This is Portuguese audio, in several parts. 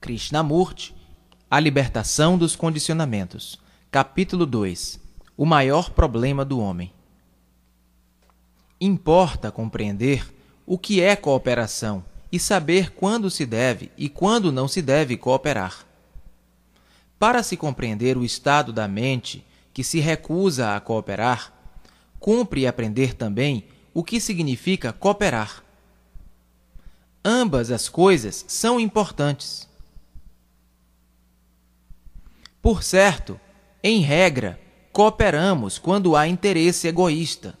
Krishnamurti, A Libertação dos Condicionamentos, capítulo 2 O maior problema do homem. Importa compreender o que é cooperação e saber quando se deve e quando não se deve cooperar. Para se compreender o estado da mente que se recusa a cooperar, cumpre aprender também o que significa cooperar. Ambas as coisas são importantes. Por certo, em regra, cooperamos quando há interesse egoísta,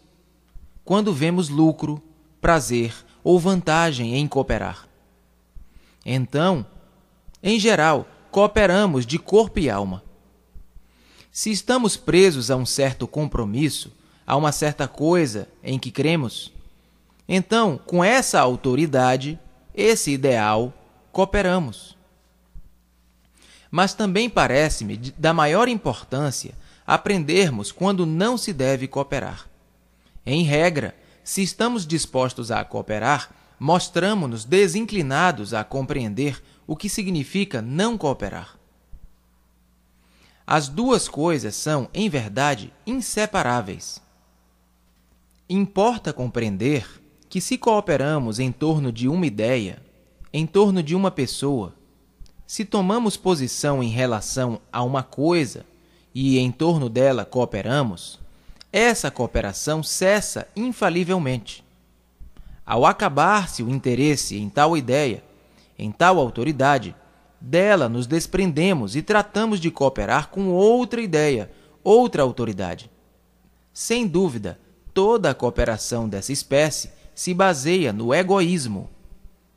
quando vemos lucro, prazer ou vantagem em cooperar. Então, em geral, cooperamos de corpo e alma. Se estamos presos a um certo compromisso, a uma certa coisa em que cremos, então, com essa autoridade, esse ideal, cooperamos. Mas também parece-me da maior importância aprendermos quando não se deve cooperar. Em regra, se estamos dispostos a cooperar, mostramos-nos desinclinados a compreender o que significa não cooperar. As duas coisas são, em verdade, inseparáveis. Importa compreender que, se cooperamos em torno de uma ideia, em torno de uma pessoa, se tomamos posição em relação a uma coisa e em torno dela cooperamos, essa cooperação cessa infalivelmente. Ao acabar-se o interesse em tal ideia, em tal autoridade, dela nos desprendemos e tratamos de cooperar com outra ideia, outra autoridade. Sem dúvida, toda a cooperação dessa espécie se baseia no egoísmo.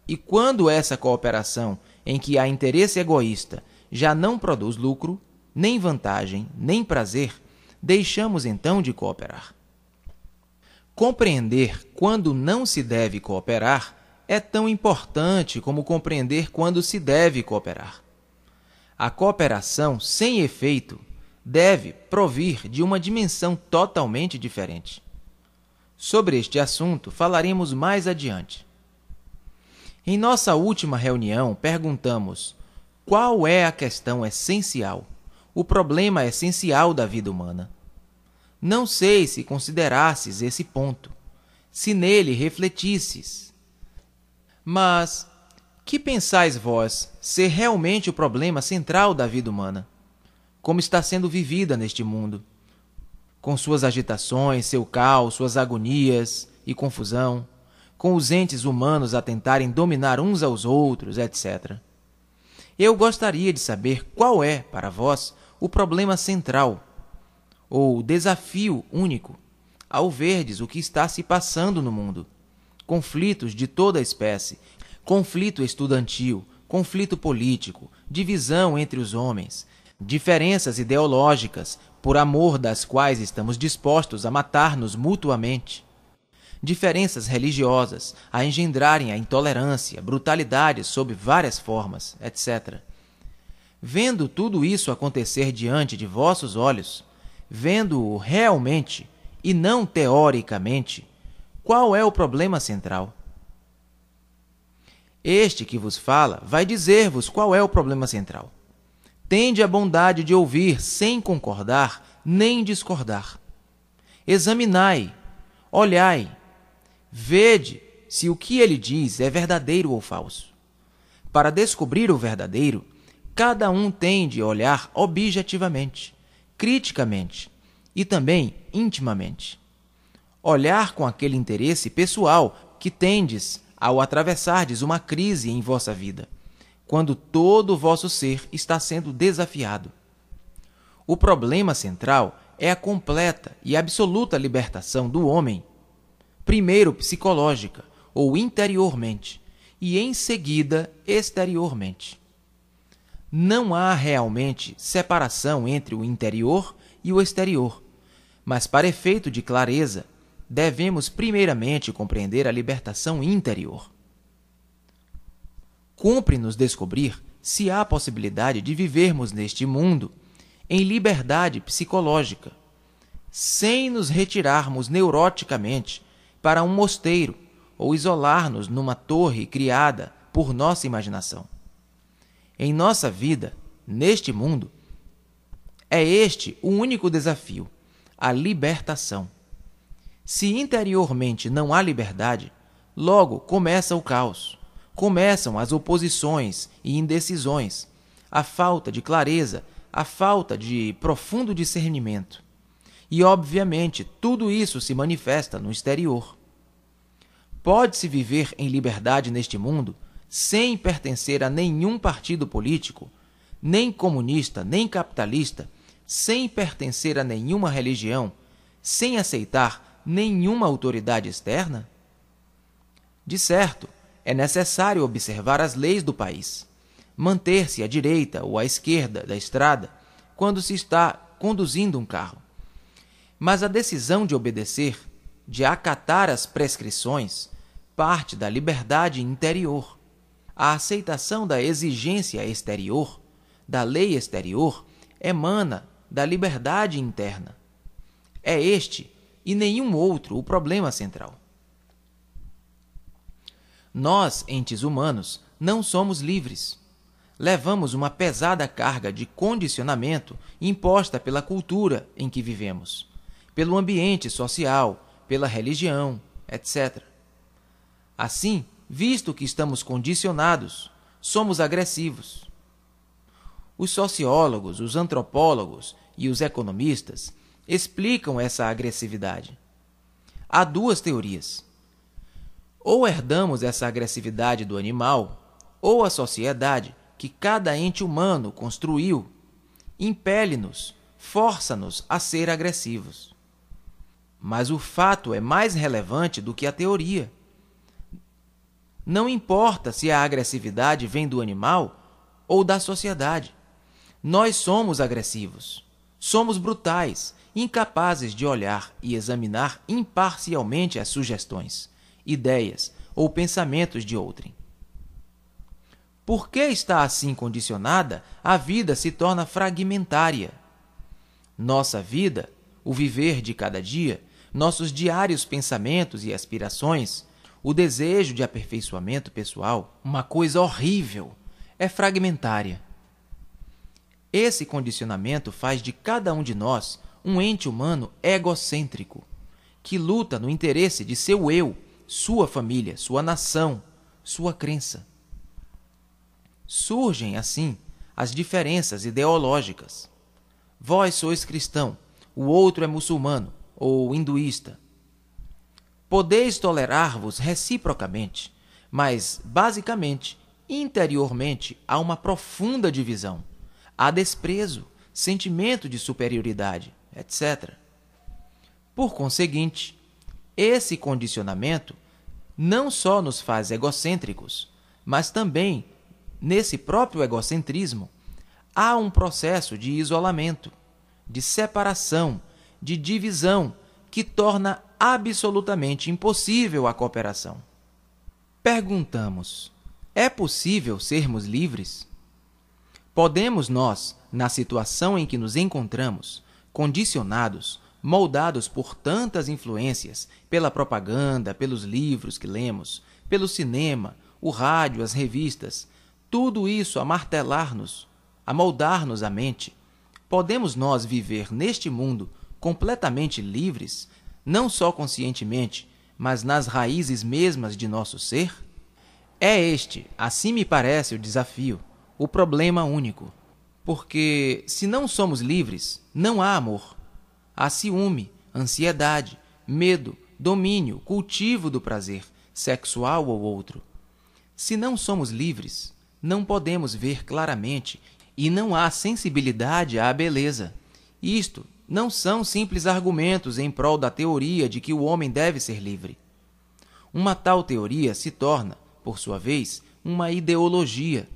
E quando essa cooperação em que há interesse egoísta, já não produz lucro, nem vantagem, nem prazer, deixamos então de cooperar. Compreender quando não se deve cooperar é tão importante como compreender quando se deve cooperar. A cooperação sem efeito deve provir de uma dimensão totalmente diferente. Sobre este assunto falaremos mais adiante. Em nossa última reunião, perguntamos: qual é a questão essencial, o problema essencial da vida humana? Não sei se considerasses esse ponto, se nele refletisses. Mas que pensais vós ser realmente o problema central da vida humana? Como está sendo vivida neste mundo? Com suas agitações, seu caos, suas agonias e confusão? com os entes humanos a tentarem dominar uns aos outros, etc. Eu gostaria de saber qual é, para vós, o problema central, ou desafio único, ao verdes o que está se passando no mundo. Conflitos de toda a espécie, conflito estudantil, conflito político, divisão entre os homens, diferenças ideológicas, por amor das quais estamos dispostos a matar-nos mutuamente diferenças religiosas, a engendrarem a intolerância, brutalidade sob várias formas, etc. Vendo tudo isso acontecer diante de vossos olhos, vendo-o realmente e não teoricamente, qual é o problema central? Este que vos fala vai dizer-vos qual é o problema central. Tende a bondade de ouvir sem concordar nem discordar. Examinai, olhai, Vede se o que ele diz é verdadeiro ou falso. Para descobrir o verdadeiro, cada um tem de olhar objetivamente, criticamente e também intimamente. Olhar com aquele interesse pessoal que tendes ao atravessardes uma crise em vossa vida, quando todo o vosso ser está sendo desafiado. O problema central é a completa e absoluta libertação do homem primeiro psicológica ou interiormente, e em seguida exteriormente. Não há realmente separação entre o interior e o exterior, mas para efeito de clareza, devemos primeiramente compreender a libertação interior. Cumpre-nos descobrir se há possibilidade de vivermos neste mundo em liberdade psicológica, sem nos retirarmos neuroticamente para um mosteiro ou isolar-nos numa torre criada por nossa imaginação. Em nossa vida, neste mundo, é este o único desafio, a libertação. Se interiormente não há liberdade, logo começa o caos, começam as oposições e indecisões, a falta de clareza, a falta de profundo discernimento. E, obviamente, tudo isso se manifesta no exterior. Pode-se viver em liberdade neste mundo sem pertencer a nenhum partido político, nem comunista, nem capitalista, sem pertencer a nenhuma religião, sem aceitar nenhuma autoridade externa? De certo, é necessário observar as leis do país, manter-se à direita ou à esquerda da estrada quando se está conduzindo um carro, mas a decisão de obedecer, de acatar as prescrições, parte da liberdade interior. A aceitação da exigência exterior, da lei exterior, emana da liberdade interna. É este e nenhum outro o problema central. Nós, entes humanos, não somos livres. Levamos uma pesada carga de condicionamento imposta pela cultura em que vivemos pelo ambiente social, pela religião, etc. Assim, visto que estamos condicionados, somos agressivos. Os sociólogos, os antropólogos e os economistas explicam essa agressividade. Há duas teorias. Ou herdamos essa agressividade do animal, ou a sociedade que cada ente humano construiu impele-nos, força-nos a ser agressivos mas o fato é mais relevante do que a teoria. Não importa se a agressividade vem do animal ou da sociedade. Nós somos agressivos. Somos brutais, incapazes de olhar e examinar imparcialmente as sugestões, ideias ou pensamentos de outrem. Por que está assim condicionada, a vida se torna fragmentária. Nossa vida, o viver de cada dia, nossos diários pensamentos e aspirações, o desejo de aperfeiçoamento pessoal, uma coisa horrível, é fragmentária. Esse condicionamento faz de cada um de nós um ente humano egocêntrico, que luta no interesse de seu eu, sua família, sua nação, sua crença. Surgem, assim, as diferenças ideológicas. Vós sois cristão, o outro é muçulmano, ou hinduísta. Podeis tolerar-vos reciprocamente, mas, basicamente, interiormente há uma profunda divisão. Há desprezo, sentimento de superioridade, etc. Por conseguinte, esse condicionamento não só nos faz egocêntricos, mas também, nesse próprio egocentrismo, há um processo de isolamento, de separação de divisão que torna absolutamente impossível a cooperação. Perguntamos: é possível sermos livres? Podemos nós, na situação em que nos encontramos, condicionados, moldados por tantas influências, pela propaganda, pelos livros que lemos, pelo cinema, o rádio, as revistas, tudo isso a martelar-nos, a moldar-nos a mente, podemos nós viver neste mundo completamente livres, não só conscientemente, mas nas raízes mesmas de nosso ser? É este, assim me parece, o desafio, o problema único. Porque, se não somos livres, não há amor. Há ciúme, ansiedade, medo, domínio, cultivo do prazer, sexual ou outro. Se não somos livres, não podemos ver claramente e não há sensibilidade à beleza. Isto não são simples argumentos em prol da teoria de que o homem deve ser livre. Uma tal teoria se torna, por sua vez, uma ideologia,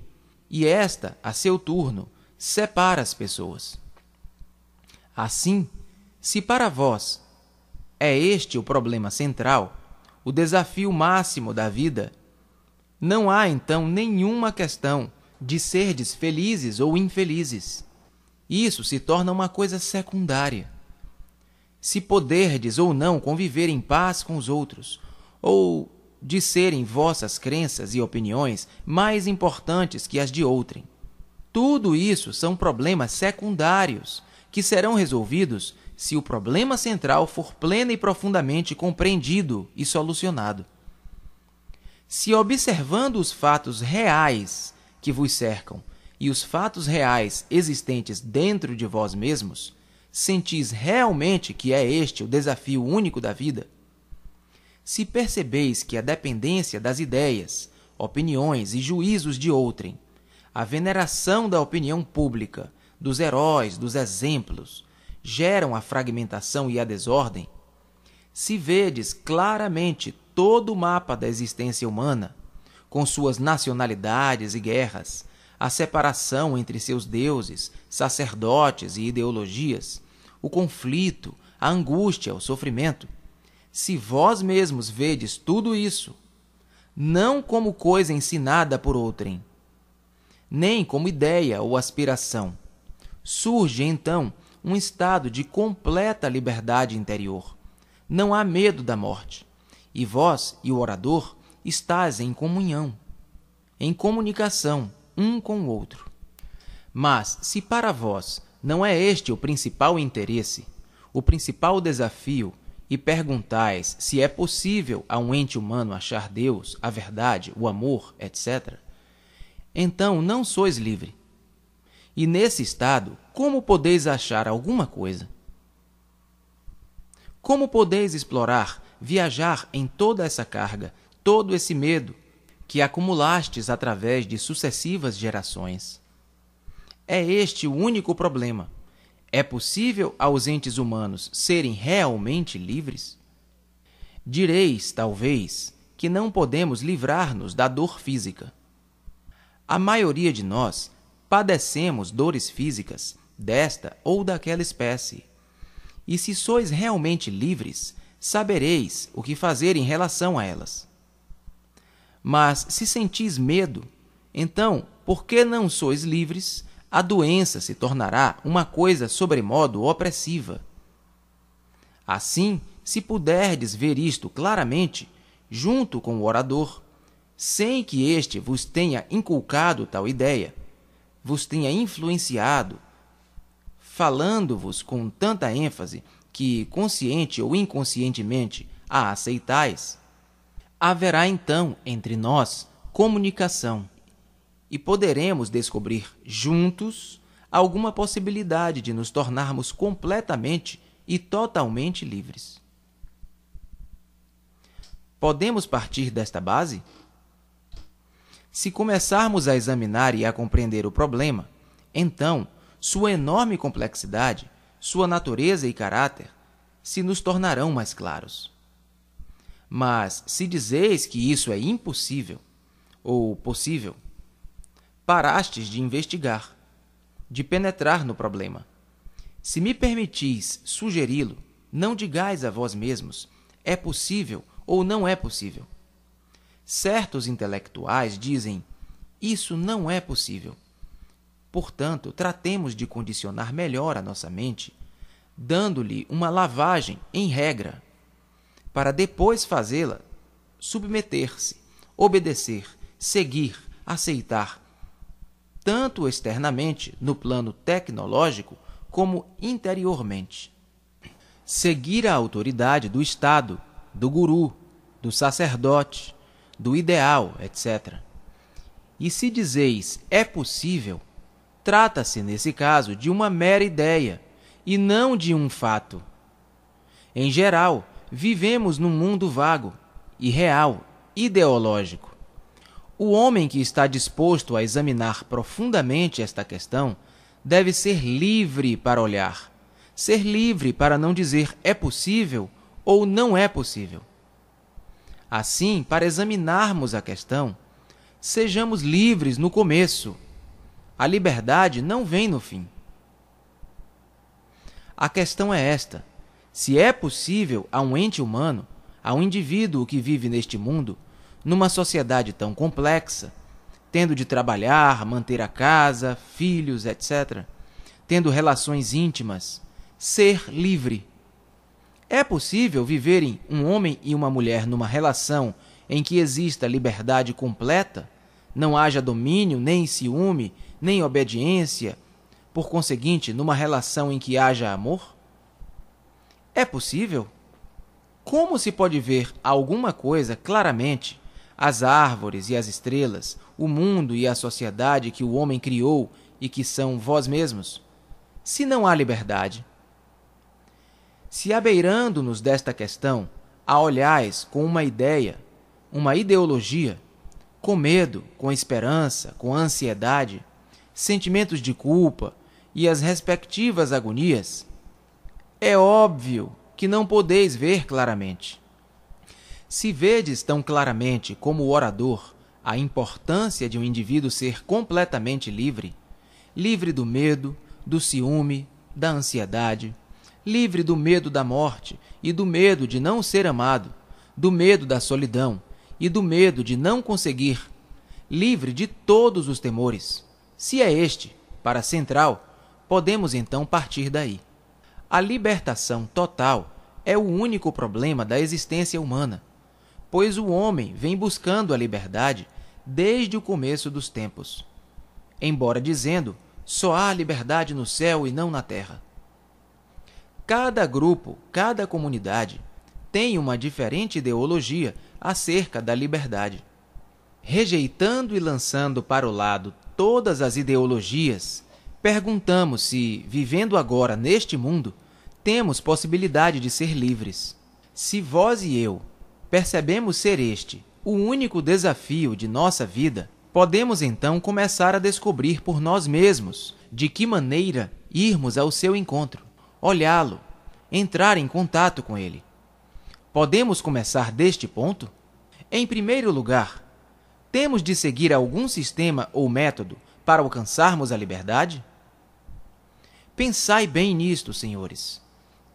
e esta, a seu turno, separa as pessoas. Assim, se para vós é este o problema central, o desafio máximo da vida, não há então nenhuma questão de serdes felizes ou infelizes. Isso se torna uma coisa secundária. Se poderdes ou não conviver em paz com os outros, ou de serem vossas crenças e opiniões mais importantes que as de outrem. Tudo isso são problemas secundários que serão resolvidos se o problema central for plena e profundamente compreendido e solucionado. Se observando os fatos reais que vos cercam, e os fatos reais existentes dentro de vós mesmos, sentis realmente que é este o desafio único da vida? Se percebeis que a dependência das ideias, opiniões e juízos de outrem, a veneração da opinião pública, dos heróis, dos exemplos, geram a fragmentação e a desordem, se vedes claramente todo o mapa da existência humana, com suas nacionalidades e guerras, a separação entre seus deuses, sacerdotes e ideologias, o conflito, a angústia, o sofrimento. Se vós mesmos vedes tudo isso, não como coisa ensinada por outrem, nem como ideia ou aspiração, surge então um estado de completa liberdade interior. Não há medo da morte. E vós e o orador estás em comunhão, em comunicação, um com o outro. Mas, se para vós não é este o principal interesse, o principal desafio, e perguntais se é possível a um ente humano achar Deus, a verdade, o amor, etc., então não sois livre. E nesse estado, como podeis achar alguma coisa? Como podeis explorar, viajar em toda essa carga, todo esse medo, que acumulastes através de sucessivas gerações. É este o único problema. É possível aos entes humanos serem realmente livres? Direis, talvez, que não podemos livrar-nos da dor física. A maioria de nós padecemos dores físicas desta ou daquela espécie. E se sois realmente livres, sabereis o que fazer em relação a elas. Mas se sentis medo, então, porque não sois livres, a doença se tornará uma coisa sobremodo opressiva. Assim, se puderdes ver isto claramente, junto com o orador, sem que este vos tenha inculcado tal ideia, vos tenha influenciado, falando-vos com tanta ênfase que, consciente ou inconscientemente, a aceitais, haverá então entre nós comunicação e poderemos descobrir juntos alguma possibilidade de nos tornarmos completamente e totalmente livres. Podemos partir desta base? Se começarmos a examinar e a compreender o problema, então sua enorme complexidade, sua natureza e caráter se nos tornarão mais claros. Mas se dizeis que isso é impossível ou possível, parastes de investigar, de penetrar no problema. Se me permitis sugeri-lo, não digais a vós mesmos: é possível ou não é possível. Certos intelectuais dizem: isso não é possível. Portanto, tratemos de condicionar melhor a nossa mente, dando-lhe uma lavagem em regra para depois fazê-la submeter-se, obedecer, seguir, aceitar, tanto externamente, no plano tecnológico, como interiormente. Seguir a autoridade do Estado, do guru, do sacerdote, do ideal, etc. E se dizeis é possível, trata-se nesse caso de uma mera ideia e não de um fato. Em geral, Vivemos num mundo vago, irreal, ideológico. O homem que está disposto a examinar profundamente esta questão deve ser livre para olhar, ser livre para não dizer é possível ou não é possível. Assim, para examinarmos a questão, sejamos livres no começo. A liberdade não vem no fim. A questão é esta se é possível a um ente humano, a um indivíduo que vive neste mundo, numa sociedade tão complexa, tendo de trabalhar, manter a casa, filhos, etc., tendo relações íntimas, ser livre. É possível viverem um homem e uma mulher numa relação em que exista liberdade completa, não haja domínio, nem ciúme, nem obediência, por conseguinte, numa relação em que haja amor? É possível? Como se pode ver alguma coisa claramente, as árvores e as estrelas, o mundo e a sociedade que o homem criou e que são vós mesmos, se não há liberdade? Se abeirando-nos desta questão, a olhais com uma ideia, uma ideologia, com medo, com esperança, com ansiedade, sentimentos de culpa e as respectivas agonias, é óbvio que não podeis ver claramente. Se vedes tão claramente como o orador a importância de um indivíduo ser completamente livre, livre do medo, do ciúme, da ansiedade, livre do medo da morte e do medo de não ser amado, do medo da solidão e do medo de não conseguir, livre de todos os temores. Se é este, para central, podemos então partir daí. A libertação total é o único problema da existência humana, pois o homem vem buscando a liberdade desde o começo dos tempos. Embora dizendo, só há liberdade no céu e não na terra. Cada grupo, cada comunidade tem uma diferente ideologia acerca da liberdade. Rejeitando e lançando para o lado todas as ideologias Perguntamos se, vivendo agora neste mundo, temos possibilidade de ser livres. Se vós e eu percebemos ser este o único desafio de nossa vida, podemos então começar a descobrir por nós mesmos de que maneira irmos ao seu encontro, olhá-lo, entrar em contato com ele. Podemos começar deste ponto? Em primeiro lugar, temos de seguir algum sistema ou método para alcançarmos a liberdade? Pensai bem nisto, senhores.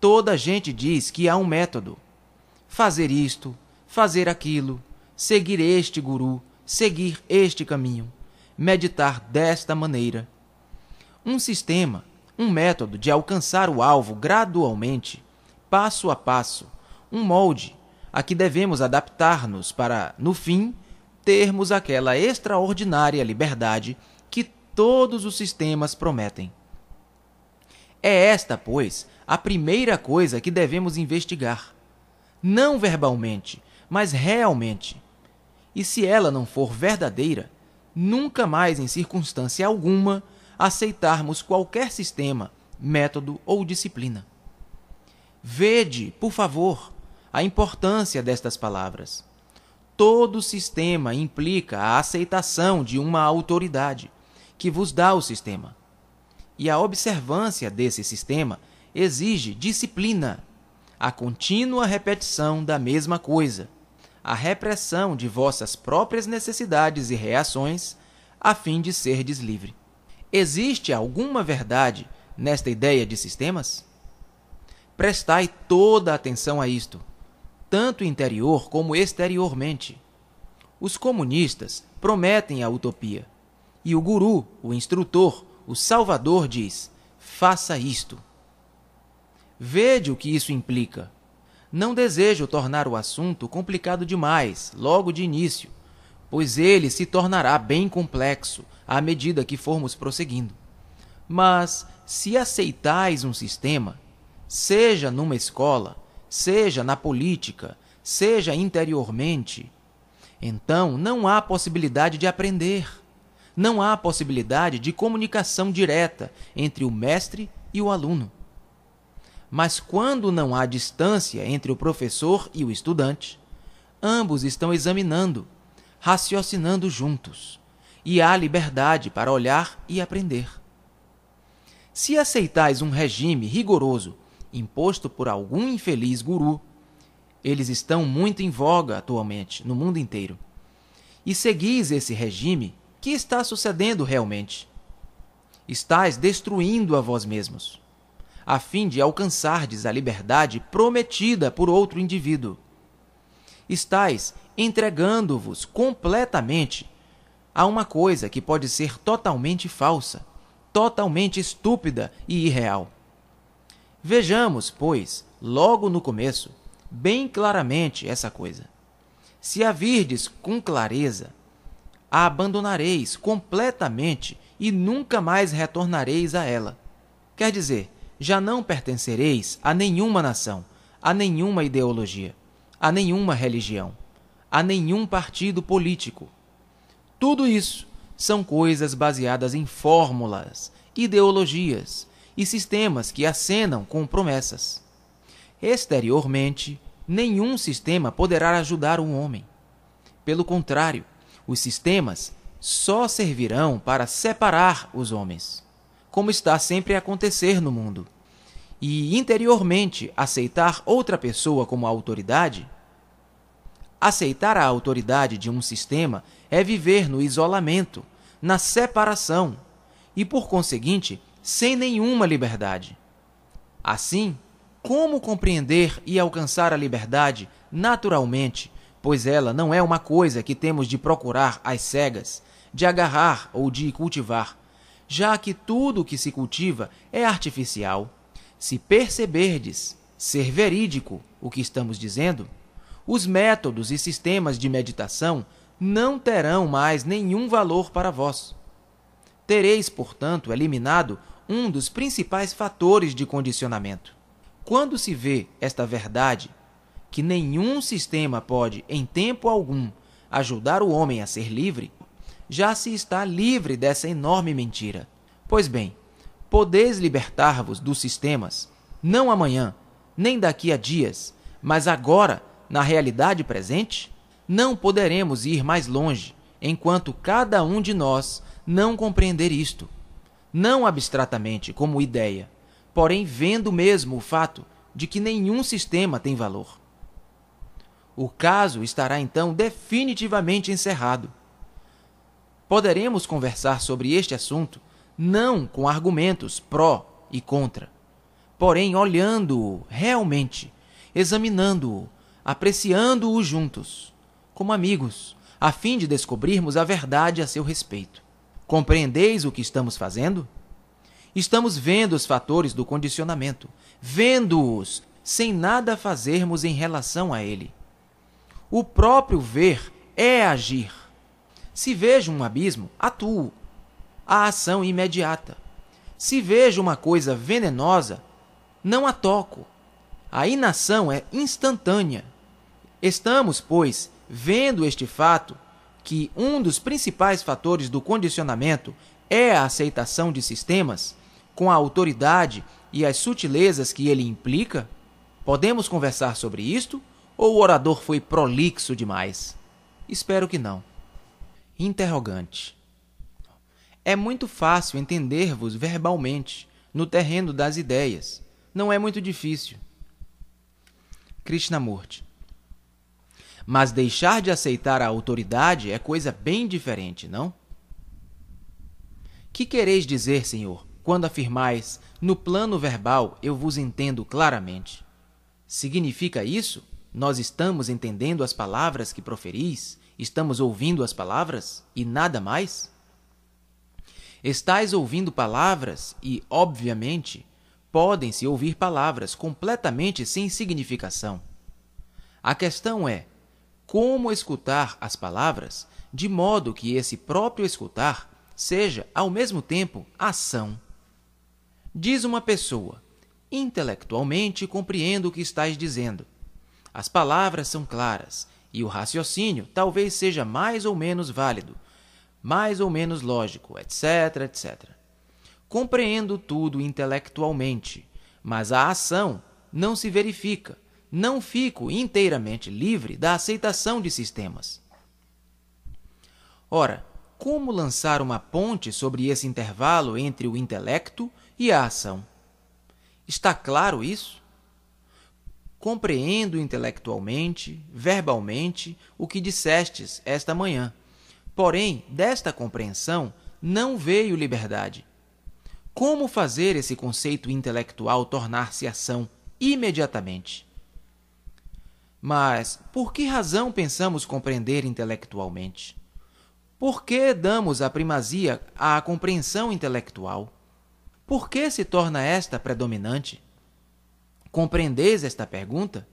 Toda a gente diz que há um método. Fazer isto, fazer aquilo, seguir este guru, seguir este caminho, meditar desta maneira. Um sistema, um método de alcançar o alvo gradualmente, passo a passo, um molde a que devemos adaptar-nos para, no fim, termos aquela extraordinária liberdade que todos os sistemas prometem. É esta, pois, a primeira coisa que devemos investigar. Não verbalmente, mas realmente. E se ela não for verdadeira, nunca mais em circunstância alguma aceitarmos qualquer sistema, método ou disciplina. Vede, por favor, a importância destas palavras. Todo sistema implica a aceitação de uma autoridade que vos dá o sistema e a observância desse sistema exige disciplina, a contínua repetição da mesma coisa, a repressão de vossas próprias necessidades e reações, a fim de serdes livre. Existe alguma verdade nesta ideia de sistemas? Prestai toda atenção a isto, tanto interior como exteriormente. Os comunistas prometem a utopia, e o guru, o instrutor, o Salvador diz: faça isto. Vede o que isso implica. Não desejo tornar o assunto complicado demais, logo de início, pois ele se tornará bem complexo à medida que formos prosseguindo. Mas, se aceitais um sistema, seja numa escola, seja na política, seja interiormente, então não há possibilidade de aprender não há possibilidade de comunicação direta entre o mestre e o aluno. Mas quando não há distância entre o professor e o estudante, ambos estão examinando, raciocinando juntos, e há liberdade para olhar e aprender. Se aceitais um regime rigoroso imposto por algum infeliz guru, eles estão muito em voga atualmente no mundo inteiro, e seguis esse regime, que está sucedendo realmente? Estais destruindo a vós mesmos, a fim de alcançardes a liberdade prometida por outro indivíduo. Estais entregando-vos completamente a uma coisa que pode ser totalmente falsa, totalmente estúpida e irreal. Vejamos, pois, logo no começo, bem claramente essa coisa. Se a virdes com clareza, a abandonareis completamente e nunca mais retornareis a ela. Quer dizer, já não pertencereis a nenhuma nação, a nenhuma ideologia, a nenhuma religião, a nenhum partido político. Tudo isso são coisas baseadas em fórmulas, ideologias e sistemas que acenam com promessas. Exteriormente, nenhum sistema poderá ajudar um homem. Pelo contrário, os sistemas só servirão para separar os homens, como está sempre a acontecer no mundo. E interiormente aceitar outra pessoa como autoridade? Aceitar a autoridade de um sistema é viver no isolamento, na separação e, por conseguinte, sem nenhuma liberdade. Assim, como compreender e alcançar a liberdade naturalmente pois ela não é uma coisa que temos de procurar às cegas, de agarrar ou de cultivar, já que tudo o que se cultiva é artificial. Se perceberdes ser verídico o que estamos dizendo, os métodos e sistemas de meditação não terão mais nenhum valor para vós. Tereis, portanto, eliminado um dos principais fatores de condicionamento. Quando se vê esta verdade que nenhum sistema pode, em tempo algum, ajudar o homem a ser livre, já se está livre dessa enorme mentira. Pois bem, podeis libertar-vos dos sistemas, não amanhã, nem daqui a dias, mas agora, na realidade presente? Não poderemos ir mais longe enquanto cada um de nós não compreender isto. Não abstratamente, como ideia, porém vendo mesmo o fato de que nenhum sistema tem valor. O caso estará então definitivamente encerrado. Poderemos conversar sobre este assunto não com argumentos pró e contra, porém olhando-o realmente, examinando-o, apreciando-o juntos, como amigos, a fim de descobrirmos a verdade a seu respeito. Compreendeis o que estamos fazendo? Estamos vendo os fatores do condicionamento, vendo-os sem nada fazermos em relação a ele. O próprio ver é agir. Se vejo um abismo, atuo. A ação imediata. Se vejo uma coisa venenosa, não a toco. A inação é instantânea. Estamos, pois, vendo este fato que um dos principais fatores do condicionamento é a aceitação de sistemas, com a autoridade e as sutilezas que ele implica? Podemos conversar sobre isto? Ou o orador foi prolixo demais? Espero que não. Interrogante. É muito fácil entender-vos verbalmente, no terreno das ideias. Não é muito difícil. Krishnamurti. Mas deixar de aceitar a autoridade é coisa bem diferente, não? Que quereis dizer, Senhor, quando afirmais, no plano verbal eu vos entendo claramente? Significa isso nós estamos entendendo as palavras que proferis? Estamos ouvindo as palavras e nada mais? Estais ouvindo palavras e, obviamente, podem-se ouvir palavras completamente sem significação. A questão é como escutar as palavras de modo que esse próprio escutar seja, ao mesmo tempo, ação. Diz uma pessoa: intelectualmente compreendo o que estás dizendo, as palavras são claras e o raciocínio talvez seja mais ou menos válido, mais ou menos lógico, etc, etc. Compreendo tudo intelectualmente, mas a ação não se verifica, não fico inteiramente livre da aceitação de sistemas. Ora, como lançar uma ponte sobre esse intervalo entre o intelecto e a ação? Está claro isso? Compreendo intelectualmente, verbalmente, o que dissestes esta manhã. Porém, desta compreensão não veio liberdade. Como fazer esse conceito intelectual tornar-se ação imediatamente? Mas por que razão pensamos compreender intelectualmente? Por que damos a primazia à compreensão intelectual? Por que se torna esta predominante? Compreendeis esta pergunta?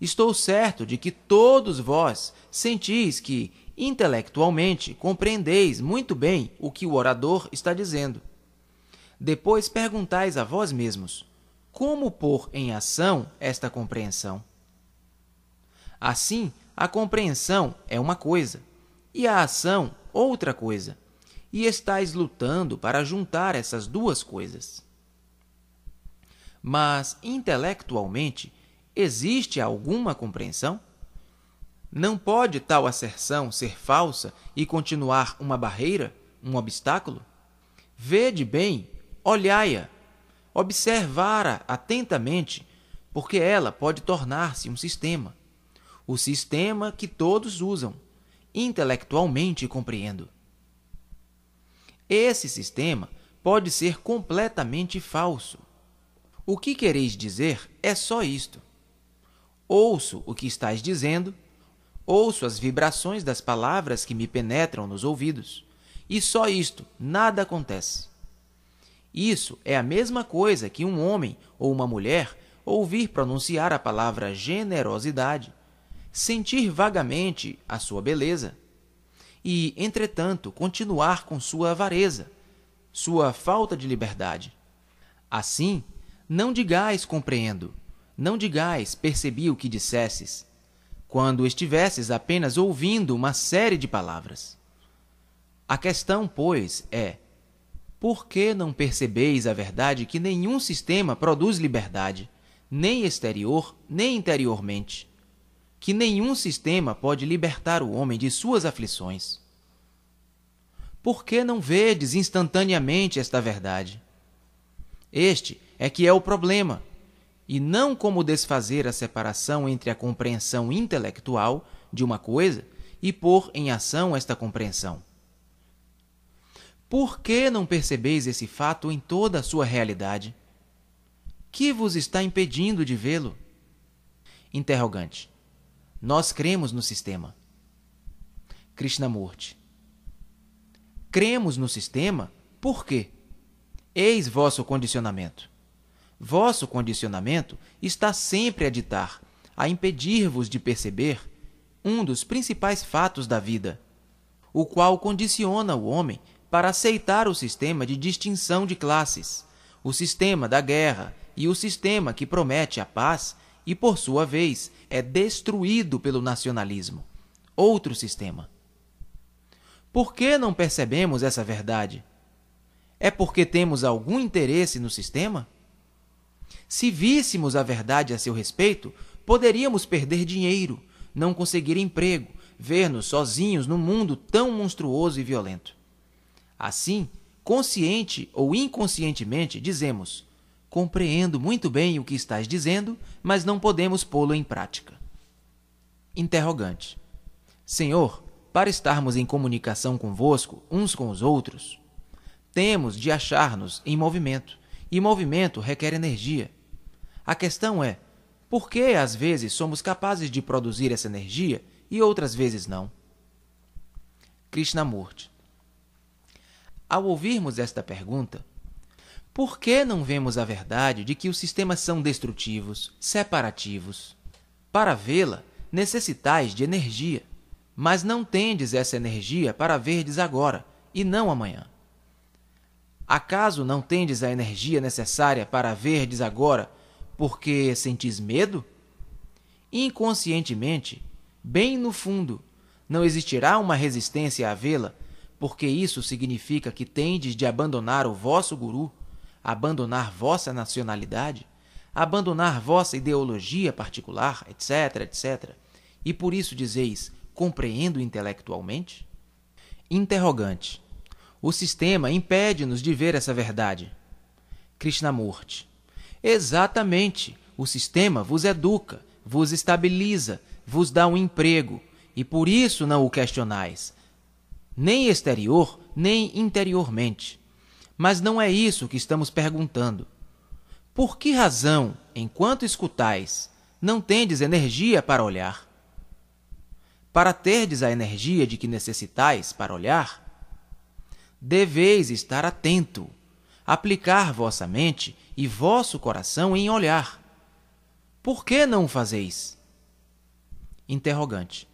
Estou certo de que todos vós sentis que, intelectualmente, compreendeis muito bem o que o orador está dizendo. Depois perguntais a vós mesmos: como pôr em ação esta compreensão? Assim, a compreensão é uma coisa, e a ação outra coisa, e estáis lutando para juntar essas duas coisas mas intelectualmente existe alguma compreensão? Não pode tal asserção ser falsa e continuar uma barreira, um obstáculo? Vede bem, olhai-a, observara atentamente, porque ela pode tornar-se um sistema. O sistema que todos usam, intelectualmente compreendo. Esse sistema pode ser completamente falso o que quereis dizer é só isto. Ouço o que estás dizendo, ouço as vibrações das palavras que me penetram nos ouvidos, e só isto, nada acontece. Isso é a mesma coisa que um homem ou uma mulher ouvir pronunciar a palavra generosidade, sentir vagamente a sua beleza e, entretanto, continuar com sua avareza, sua falta de liberdade. Assim, não digais, compreendo. Não digais, percebi o que dissesses, quando estivesses apenas ouvindo uma série de palavras. A questão, pois, é: por que não percebeis a verdade que nenhum sistema produz liberdade, nem exterior, nem interiormente? Que nenhum sistema pode libertar o homem de suas aflições? Por que não vedes instantaneamente esta verdade? Este é que é o problema, e não como desfazer a separação entre a compreensão intelectual de uma coisa e pôr em ação esta compreensão. Por que não percebeis esse fato em toda a sua realidade? Que vos está impedindo de vê-lo? Interrogante. Nós cremos no sistema. Krishnamurti. Cremos no sistema por quê? Eis vosso condicionamento. Vosso condicionamento está sempre a ditar, a impedir-vos de perceber um dos principais fatos da vida, o qual condiciona o homem para aceitar o sistema de distinção de classes, o sistema da guerra e o sistema que promete a paz e, por sua vez, é destruído pelo nacionalismo. Outro sistema. Por que não percebemos essa verdade? É porque temos algum interesse no sistema? Se víssemos a verdade a seu respeito, poderíamos perder dinheiro, não conseguir emprego, ver-nos sozinhos num mundo tão monstruoso e violento. Assim, consciente ou inconscientemente, dizemos: Compreendo muito bem o que estás dizendo, mas não podemos pô-lo em prática. Interrogante: Senhor, para estarmos em comunicação convosco uns com os outros, temos de achar-nos em movimento, e movimento requer energia. A questão é: por que às vezes somos capazes de produzir essa energia e outras vezes não? Krishnamurti. Ao ouvirmos esta pergunta, por que não vemos a verdade de que os sistemas são destrutivos, separativos? Para vê-la, necessitais de energia, mas não tendes essa energia para verdes agora e não amanhã. Acaso não tendes a energia necessária para verdes agora porque sentis medo? Inconscientemente, bem no fundo, não existirá uma resistência a vê-la, porque isso significa que tendes de abandonar o vosso guru, abandonar vossa nacionalidade, abandonar vossa ideologia particular, etc, etc. E por isso dizeis: compreendo intelectualmente? Interrogante. O sistema impede-nos de ver essa verdade. Krishnamurti. Exatamente. O sistema vos educa, vos estabiliza, vos dá um emprego, e por isso não o questionais, nem exterior, nem interiormente. Mas não é isso que estamos perguntando. Por que razão, enquanto escutais, não tendes energia para olhar? Para terdes a energia de que necessitais para olhar, deveis estar atento aplicar vossa mente e vosso coração em olhar. Por que não o fazeis? Interrogante.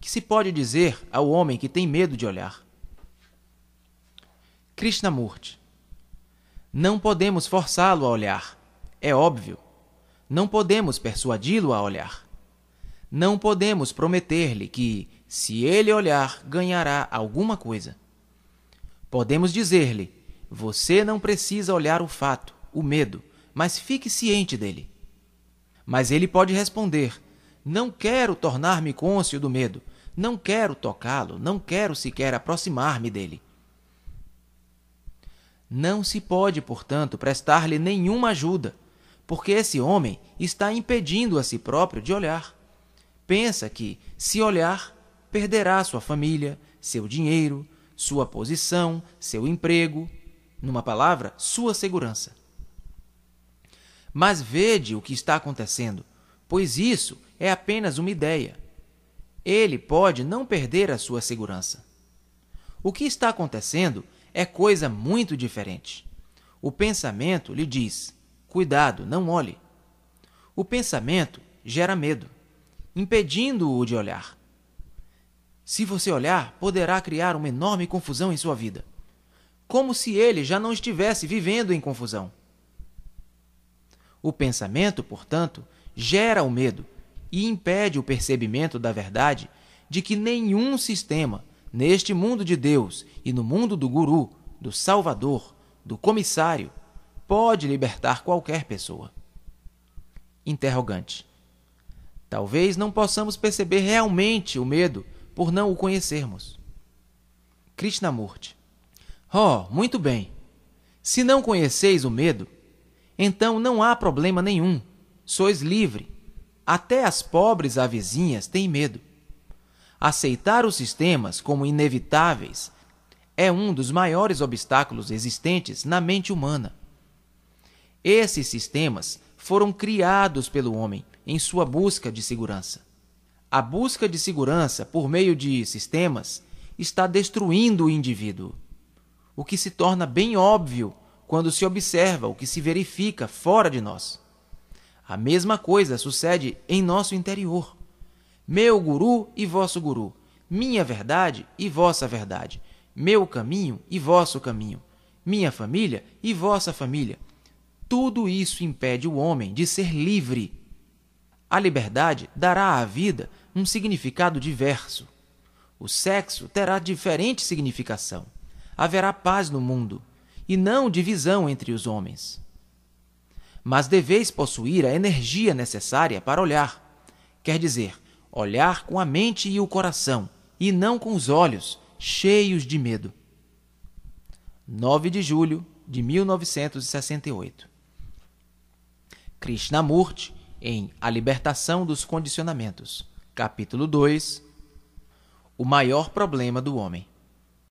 Que se pode dizer ao homem que tem medo de olhar? Krishnamurti. Não podemos forçá-lo a olhar, é óbvio. Não podemos persuadi-lo a olhar. Não podemos prometer-lhe que, se ele olhar, ganhará alguma coisa. Podemos dizer-lhe você não precisa olhar o fato, o medo, mas fique ciente dele. Mas ele pode responder: Não quero tornar-me côncio do medo, não quero tocá-lo, não quero sequer aproximar-me dele. Não se pode, portanto, prestar-lhe nenhuma ajuda, porque esse homem está impedindo a si próprio de olhar. Pensa que, se olhar, perderá sua família, seu dinheiro, sua posição, seu emprego, numa palavra, sua segurança. Mas vede o que está acontecendo, pois isso é apenas uma ideia. Ele pode não perder a sua segurança. O que está acontecendo é coisa muito diferente. O pensamento lhe diz: cuidado, não olhe. O pensamento gera medo, impedindo-o de olhar. Se você olhar, poderá criar uma enorme confusão em sua vida como se ele já não estivesse vivendo em confusão. O pensamento, portanto, gera o medo e impede o percebimento da verdade de que nenhum sistema, neste mundo de Deus e no mundo do Guru, do Salvador, do Comissário, pode libertar qualquer pessoa. Interrogante. Talvez não possamos perceber realmente o medo por não o conhecermos. Krishnamurti. Oh, muito bem. Se não conheceis o medo, então não há problema nenhum. Sois livre. Até as pobres avezinhas têm medo. Aceitar os sistemas como inevitáveis é um dos maiores obstáculos existentes na mente humana. Esses sistemas foram criados pelo homem em sua busca de segurança. A busca de segurança por meio de sistemas está destruindo o indivíduo o que se torna bem óbvio quando se observa o que se verifica fora de nós. A mesma coisa sucede em nosso interior. Meu guru e vosso guru, minha verdade e vossa verdade, meu caminho e vosso caminho, minha família e vossa família. Tudo isso impede o homem de ser livre. A liberdade dará à vida um significado diverso. O sexo terá diferente significação haverá paz no mundo, e não divisão entre os homens. Mas deveis possuir a energia necessária para olhar, quer dizer, olhar com a mente e o coração, e não com os olhos, cheios de medo. 9 de julho de 1968. Krishnamurti em A Libertação dos Condicionamentos, capítulo 2 O maior problema do homem.